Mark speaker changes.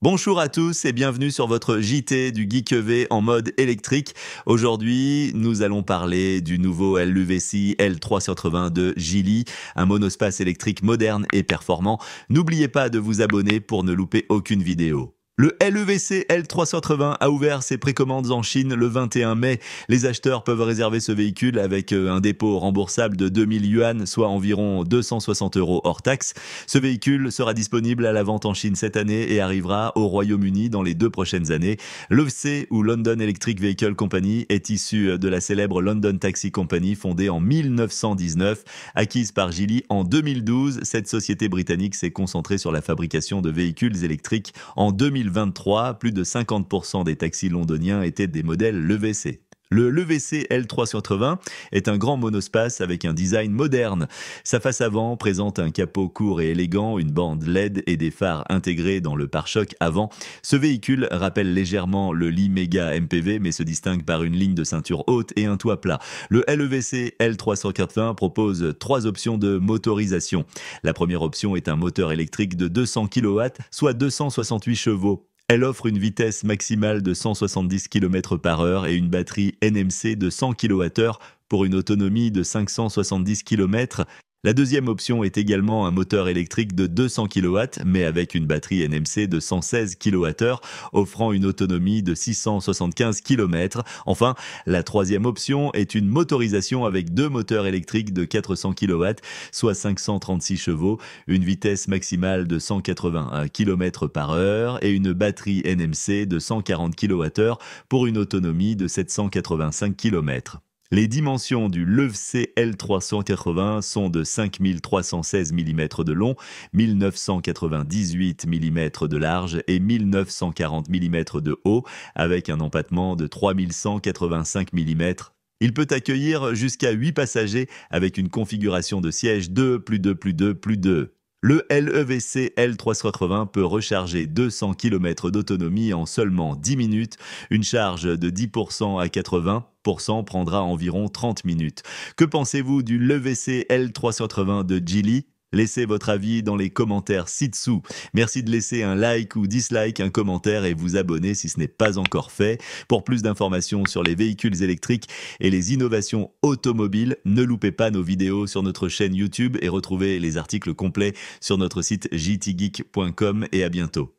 Speaker 1: Bonjour à tous et bienvenue sur votre JT du Geek EV en mode électrique. Aujourd'hui, nous allons parler du nouveau LUVC L380 de Gili, un monospace électrique moderne et performant. N'oubliez pas de vous abonner pour ne louper aucune vidéo. Le LEVC L380 a ouvert ses précommandes en Chine le 21 mai. Les acheteurs peuvent réserver ce véhicule avec euh, un dépôt remboursable de 2000 yuan, soit environ 260 euros hors taxe. Ce véhicule sera disponible à la vente en Chine cette année et arrivera au Royaume-Uni dans les deux prochaines années. L'EVC ou London Electric Vehicle Company est issu euh, de la célèbre London Taxi Company fondée en 1919, acquise par Gili en 2012. Cette société britannique s'est concentrée sur la fabrication de véhicules électriques en 2012. En 2023, plus de 50% des taxis londoniens étaient des modèles l'EVC. Le LVC l 380 est un grand monospace avec un design moderne. Sa face avant présente un capot court et élégant, une bande LED et des phares intégrés dans le pare-choc avant. Ce véhicule rappelle légèrement le Li Mega MPV mais se distingue par une ligne de ceinture haute et un toit plat. Le LEVC L380 propose trois options de motorisation. La première option est un moteur électrique de 200 kW, soit 268 chevaux elle offre une vitesse maximale de 170 km par heure et une batterie NMC de 100 kWh pour une autonomie de 570 km la deuxième option est également un moteur électrique de 200 kW, mais avec une batterie NMC de 116 kWh, offrant une autonomie de 675 km. Enfin, la troisième option est une motorisation avec deux moteurs électriques de 400 kW, soit 536 chevaux, une vitesse maximale de 181 km par heure et une batterie NMC de 140 kWh pour une autonomie de 785 km. Les dimensions du Levc L380 sont de 5316 mm de long, 1998 mm de large et 1940 mm de haut, avec un empattement de 3185 mm il peut accueillir jusqu'à 8 passagers avec une configuration de siège 2 plus 2 plus 2 plus 2. Le LEVC L380 peut recharger 200 km d'autonomie en seulement 10 minutes. Une charge de 10% à 80 prendra environ 30 minutes. Que pensez-vous du LEVC L380 de Geely Laissez votre avis dans les commentaires ci-dessous. Merci de laisser un like ou dislike, un commentaire et vous abonner si ce n'est pas encore fait. Pour plus d'informations sur les véhicules électriques et les innovations automobiles, ne loupez pas nos vidéos sur notre chaîne YouTube et retrouvez les articles complets sur notre site jtgeek.com et à bientôt.